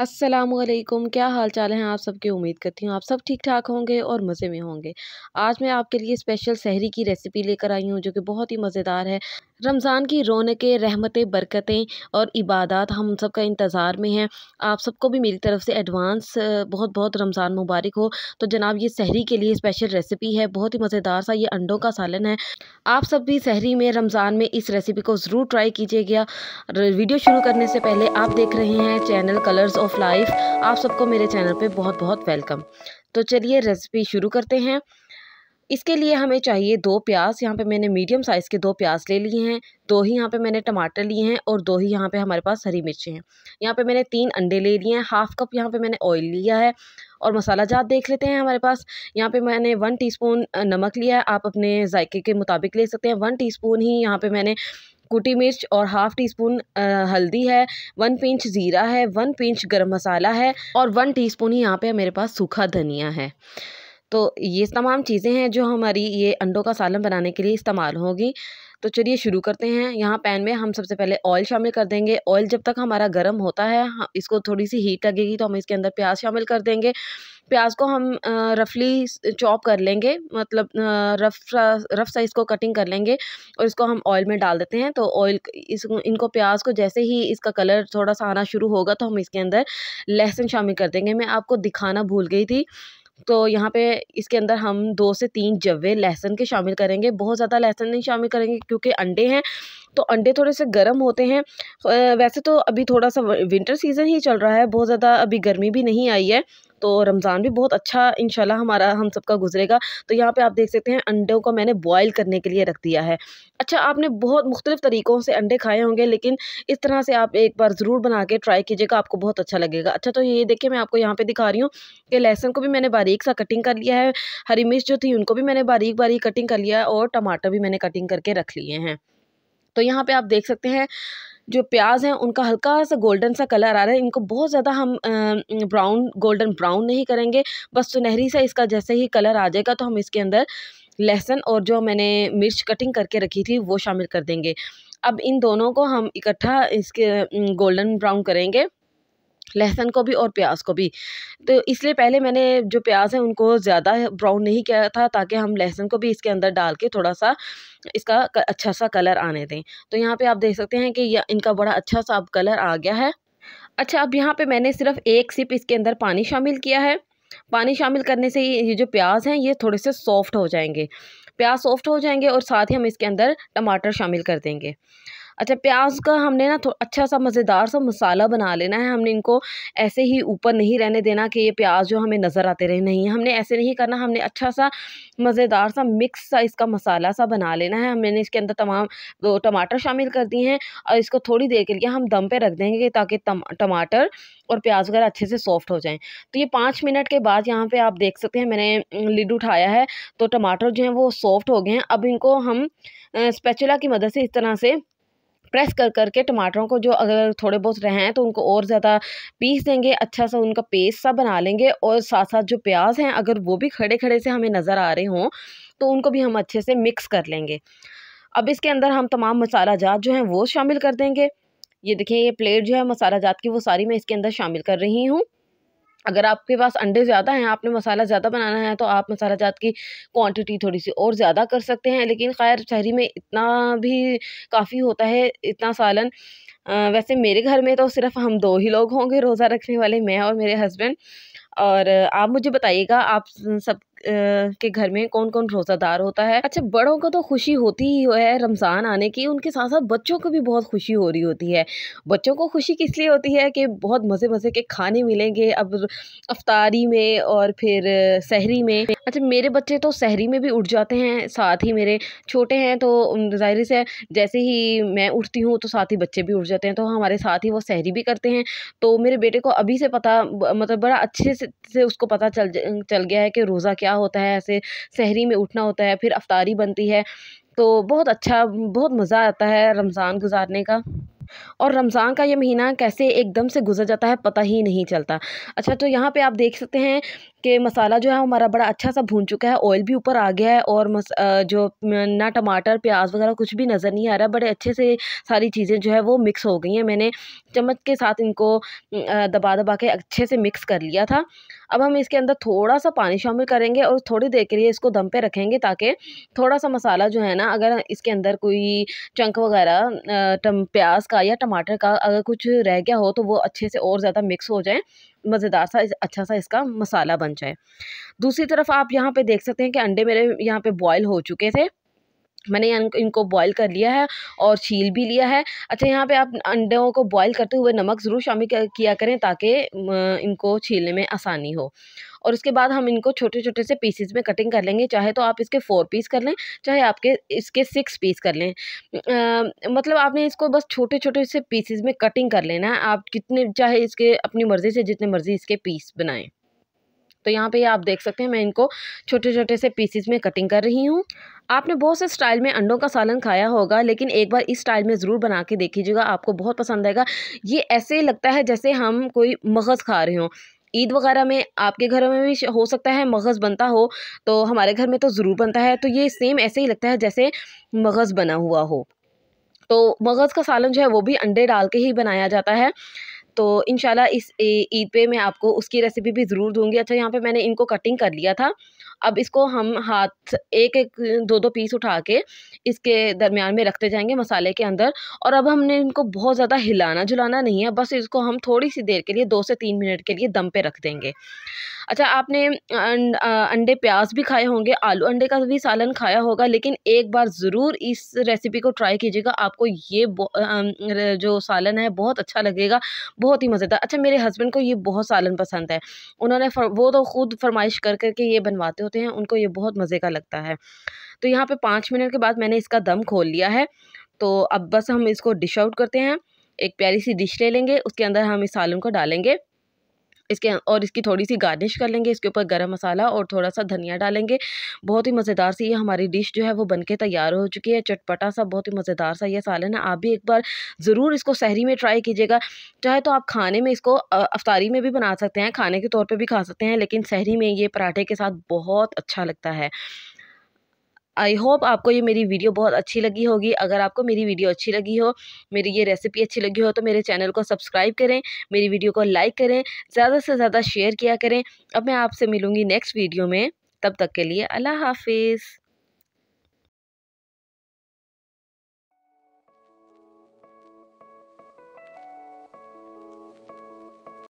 असलम क्या हाल चाल हैं आप सबके उम्मीद करती हूँ आप सब ठीक ठाक होंगे और मज़े में होंगे आज मैं आपके लिए स्पेशल सहरी की रेसिपी लेकर आई हूँ जो कि बहुत ही मज़ेदार है रमज़ान की रौनकें रहमतें बरकतें और इबादत हम सब का इंतज़ार में हैं आप सबको भी मेरी तरफ़ से एडवांस बहुत बहुत रमज़ान मुबारक हो तो जनाब ये सहरी के लिए स्पेशल रेसिपी है बहुत ही मज़ेदार सा ये अंडों का सालन है आप सब भी सहरी में रमज़ान में इस रेसिपी को ज़रूर ट्राई कीजिएगा वीडियो शुरू करने से पहले आप देख रहे हैं चैनल कलर्स ऑफ लाइफ आप सबको मेरे चैनल पे बहुत बहुत वेलकम तो चलिए रेसिपी शुरू करते हैं इसके लिए हमें चाहिए दो प्याज यहाँ पे मैंने मीडियम साइज़ के दो प्याज ले लिए हैं दो ही यहाँ पे मैंने टमाटर लिए हैं और दो ही यहाँ पे हमारे पास हरी मिर्चें हैं यहाँ पे मैंने तीन अंडे ले लिए हैं हाफ़ कप यहाँ पे मैंने ऑयल लिया है और मसाला जात देख लेते हैं हमारे पास यहाँ पे मैंने वन टीस्पून नमक लिया है आप अपने जायके के मुताबिक ले सकते हैं वन टी ही यहाँ पर मैंने कुटी मिर्च और हाफ़ टी स्पून हल्दी है वन पिंच ज़ीरा है वन पिंच गरम मसाला है और वन टीस्पून ही यहाँ पे मेरे पास सूखा धनिया है तो ये तमाम चीज़ें हैं जो हमारी ये अंडों का सालन बनाने के लिए इस्तेमाल होगी तो चलिए शुरू करते हैं यहाँ पैन में हम सबसे पहले ऑयल शामिल कर देंगे ऑयल जब तक हमारा गर्म होता है इसको थोड़ी सी हीट लगेगी तो हम इसके अंदर प्याज शामिल कर देंगे प्याज को हम रफली चॉप कर लेंगे मतलब रफ रफ साइज़ को कटिंग कर लेंगे और इसको हम ऑयल में डाल देते हैं तो ऑयल इस इनको प्याज को जैसे ही इसका कलर थोड़ा सा आना शुरू होगा तो हम इसके अंदर लहसुन शामिल कर देंगे मैं आपको दिखाना भूल गई थी तो यहाँ पे इसके अंदर हम दो से तीन जवे लहसुन के शामिल करेंगे बहुत ज़्यादा लहसुन नहीं शामिल करेंगे क्योंकि अंडे हैं तो अंडे थोड़े से गर्म होते हैं वैसे तो अभी थोड़ा सा विंटर सीज़न ही चल रहा है बहुत ज़्यादा अभी गर्मी भी नहीं आई है तो रमज़ान भी बहुत अच्छा इन हमारा हम सब का गुजरेगा तो यहाँ पर आप देख सकते हैं अंडों को मैंने बॉयल करने के लिए रख दिया है अच्छा आपने बहुत मुख्तलिफ़ तरीक़ों से अंडे खाए होंगे लेकिन इस तरह से आप एक बार ज़रूर बना के ट्राई कीजिएगा आपको बहुत अच्छा लगेगा अच्छा तो ये देखिए मैं आपको यहाँ पे दिखा रही हूँ कि लहसुन को भी मैंने बारीक सा कटिंग कर लिया है हरी मिर्च जो थी उनको भी मैंने बारीक बारीक कटिंग कर लिया है और टमाटर भी मैंने कटिंग करके रख लिए हैं तो यहाँ पे आप देख सकते हैं जो प्याज हैं उनका हल्का सा गोल्डन सा कलर आ रहा है इनको बहुत ज़्यादा हम ब्राउन गोल्डन ब्राउन नहीं करेंगे बस सुनहरी सा इसका जैसे ही कलर आ जाएगा तो हम इसके अंदर लहसुन और जो मैंने मिर्च कटिंग करके रखी थी वो शामिल कर देंगे अब इन दोनों को हम इकट्ठा इसके गोल्डन ब्राउन करेंगे लहसुन को भी और प्याज को भी तो इसलिए पहले मैंने जो प्याज है उनको ज़्यादा ब्राउन नहीं किया था ताकि हम लहसुन को भी इसके अंदर डाल के थोड़ा सा इसका अच्छा सा कलर आने दें तो यहाँ पे आप देख सकते हैं कि इनका बड़ा अच्छा सा अब कलर आ गया है अच्छा अब यहाँ पे मैंने सिर्फ एक सिप इसके अंदर पानी शामिल किया है पानी शामिल करने से ये जो प्याज हैं ये थोड़े से सॉफ्ट हो जाएंगे प्याज सॉफ्ट हो जाएंगे और साथ ही हम इसके अंदर टमाटर शामिल कर देंगे अच्छा प्याज का हमने ना अच्छा सा मज़ेदार सा मसाला बना लेना है हमने इनको ऐसे ही ऊपर नहीं रहने देना कि ये प्याज जो हमें नज़र आते रहे नहीं हमने ऐसे नहीं करना हमने अच्छा सा मज़ेदार सा मिक्स सा इसका मसाला सा बना लेना है हमने इसके अंदर तमाम दो टमाटर शामिल कर दिए हैं और इसको थोड़ी देर के लिए हम दम पर रख देंगे ताकि टमाटर और प्याज वगैरह अच्छे से सॉफ्ट हो जाएँ तो ये पाँच मिनट के बाद यहाँ पर आप देख सकते हैं मैंने लिड उठाया है तो टमाटर जो हैं वो सॉफ्ट हो गए हैं अब इनको हम स्पेचुला की मदद से इस तरह से प्रेस कर करके टमाटरों को जो अगर थोड़े बहुत रहें तो उनको और ज़्यादा पीस देंगे अच्छा सा उनका पेस्ट सा बना लेंगे और साथ साथ जो प्याज हैं अगर वो भी खड़े खड़े से हमें नज़र आ रहे हों तो उनको भी हम अच्छे से मिक्स कर लेंगे अब इसके अंदर हम तमाम मसाला जात जो हैं वो शामिल कर देंगे ये देखिए ये प्लेट जो है मसाला जात की वो सारी मैं इसके अंदर शामिल कर रही हूँ अगर आपके पास अंडे ज़्यादा हैं आपने मसाला ज़्यादा बनाना है तो आप मसाला जात की क्वांटिटी थोड़ी सी और ज़्यादा कर सकते हैं लेकिन खैर शहरी में इतना भी काफ़ी होता है इतना सालन आ, वैसे मेरे घर में तो सिर्फ हम दो ही लोग होंगे रोज़ा रखने वाले मैं और मेरे हस्बैंड और आप मुझे बताइएगा आप सब के घर में कौन कौन रोज़ादार होता है अच्छा बड़ों को तो खुशी होती ही है रमज़ान आने की उनके साथ साथ बच्चों को भी बहुत खुशी हो रही होती है बच्चों को खुशी किस लिए होती है कि बहुत मज़े मज़े के खाने मिलेंगे अब अफतारी में और फिर सहरी में अच्छा मेरे बच्चे तो सहरी में भी उठ जाते हैं साथ ही मेरे छोटे हैं तो ज़ाहिर से जैसे ही मैं उठती हूँ तो साथ ही बच्चे भी उठ जाते हैं तो हमारे साथ ही वो सहरी भी करते हैं तो मेरे बेटे को अभी से पता मतलब बड़ा अच्छे से उसको पता चल चल गया है कि रोज़ा क्या होता है ऐसे सहरी में उठना होता है फिर अफ्तारी बनती है तो बहुत अच्छा बहुत मज़ा आता है रमज़ान गुजारने का और रमज़ान का ये महीना कैसे एकदम से गुजर जाता है पता ही नहीं चलता अच्छा तो यहाँ पे आप देख सकते हैं कि मसाला जो है हमारा बड़ा अच्छा सा भून चुका है ऑयल भी ऊपर आ गया है और मस जो ना टमाटर प्याज वगैरह कुछ भी नज़र नहीं आ रहा बड़े अच्छे से सारी चीज़ें जो है वो मिक्स हो गई हैं मैंने चम्मच के साथ इनको दबा दबा के अच्छे से मिक्स कर लिया था अब हम इसके अंदर थोड़ा सा पानी शामिल करेंगे और थोड़ी देर के लिए इसको दम पे रखेंगे ताकि थोड़ा सा मसाला जो है ना अगर इसके अंदर कोई चंक वगैरह प्याज का या टमाटर का अगर कुछ रह गया हो तो वो अच्छे से और ज़्यादा मिक्स हो जाए मज़ेदार सा अच्छा सा इसका मसाला बन जाए दूसरी तरफ आप यहाँ पे देख सकते हैं कि अंडे मेरे यहाँ पे बॉयल हो चुके थे मैंने इनको बॉईल कर लिया है और छील भी लिया है अच्छा यहाँ पे आप अंडों को बॉईल करते हुए नमक ज़रूर शामिल किया करें ताकि इनको छीलने में आसानी हो और उसके बाद हम इनको छोटे छोटे से पीसेज में कटिंग कर लेंगे चाहे तो आप इसके फ़ोर पीस कर लें चाहे आपके इसके सिक्स पीस कर लें मतलब आपने इसको बस छोटे छोटे से पीसेज में कटिंग कर लेना है आप कितने चाहे इसके अपनी मर्ज़ी से जितने मर्ज़ी इसके पीस बनाएं तो यहाँ पे आप देख सकते हैं मैं इनको छोटे छोटे से पीसीज में कटिंग कर रही हूँ आपने बहुत से स्टाइल में अंडों का सालन खाया होगा लेकिन एक बार इस स्टाइल में ज़रूर बना के देखीजिएगा आपको बहुत पसंद आएगा ये ऐसे लगता है जैसे हम कोई मगज़ खा रहे हों ईद वगैरह में आपके घरों में भी हो सकता है मगज़ बनता हो तो हमारे घर में तो ज़रूर बनता है तो ये सेम ऐसे ही लगता है जैसे मगज़ बना हुआ हो तो मगज़ का सालन जो है वो भी अंडे डाल के ही बनाया जाता है तो इन इस ईद पे मैं आपको उसकी रेसिपी भी ज़रूर दूँगी अच्छा यहाँ पे मैंने इनको कटिंग कर लिया था अब इसको हम हाथ एक एक दो दो पीस उठा के इसके दरमियान में रखते जाएंगे मसाले के अंदर और अब हमने इनको बहुत ज़्यादा हिलाना जुलाना नहीं है बस इसको हम थोड़ी सी देर के लिए दो से तीन मिनट के लिए दम पे रख देंगे अच्छा आपने अं, अंडे प्याज भी खाए होंगे आलू अंडे का भी सालन खाया होगा लेकिन एक बार ज़रूर इस रेसिपी को ट्राई कीजिएगा आपको ये अं, जो सालन है बहुत अच्छा लगेगा बहुत ही मज़ेदार अच्छा मेरे हस्बैंड को ये बहुत सालन पसंद है उन्होंने वो तो ख़ुद फरमाइश कर करके ये बनवाते होते हैं उनको ये बहुत मज़े का लगता है तो यहाँ पर पाँच मिनट के बाद मैंने इसका दम खोल लिया है तो अब बस हम इसको डिश आउट करते हैं एक प्यारी सी डिश ले लेंगे उसके अंदर हम इस सालन को डालेंगे इसके और इसकी थोड़ी सी गार्निश कर लेंगे इसके ऊपर गरम मसाला और थोड़ा सा धनिया डालेंगे बहुत ही मज़ेदार सी ये हमारी डिश जो है वो बन के तैयार हो चुकी है चटपटा सा बहुत ही मज़ेदार सा ये सालन है आप भी एक बार ज़रूर इसको सहरी में ट्राई कीजिएगा चाहे तो आप खाने में इसको अफ्तारी में भी बना सकते हैं खाने के तौर पर भी खा सकते हैं लेकिन सहरी में ये पराठे के साथ बहुत अच्छा लगता है आई होप आपको ये मेरी वीडियो बहुत अच्छी लगी होगी अगर आपको मेरी वीडियो अच्छी लगी हो मेरी ये रेसिपी अच्छी लगी हो तो मेरे चैनल को सब्सक्राइब करें मेरी वीडियो को लाइक करें ज़्यादा से ज़्यादा शेयर किया करें अब मैं आपसे मिलूँगी नेक्स्ट वीडियो में तब तक के लिए अल्लाह हाफिज़